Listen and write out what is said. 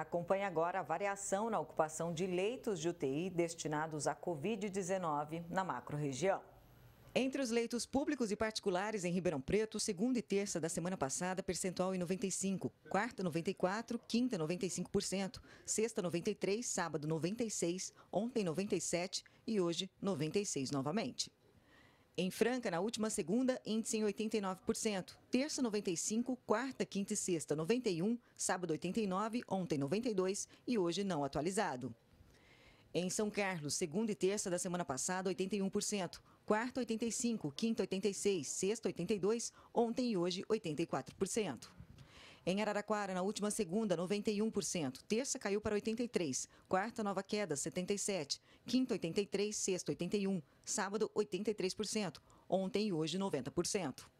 Acompanhe agora a variação na ocupação de leitos de UTI destinados à Covid-19 na macro-região. Entre os leitos públicos e particulares em Ribeirão Preto, segunda e terça da semana passada, percentual em 95, quarta 94, quinta 95%, sexta 93, sábado 96, ontem 97 e hoje 96 novamente. Em Franca, na última segunda, índice em 89%. Terça, 95%, quarta, quinta e sexta, 91%, sábado, 89%, ontem, 92% e hoje não atualizado. Em São Carlos, segunda e terça da semana passada, 81%. Quarta, 85%, quinta, 86%, sexta, 82%, ontem e hoje, 84%. Em Araraquara, na última segunda, 91%. Terça caiu para 83%. Quarta, nova queda, 77%. Quinta, 83%. Sexta, 81%. Sábado, 83%. Ontem e hoje, 90%.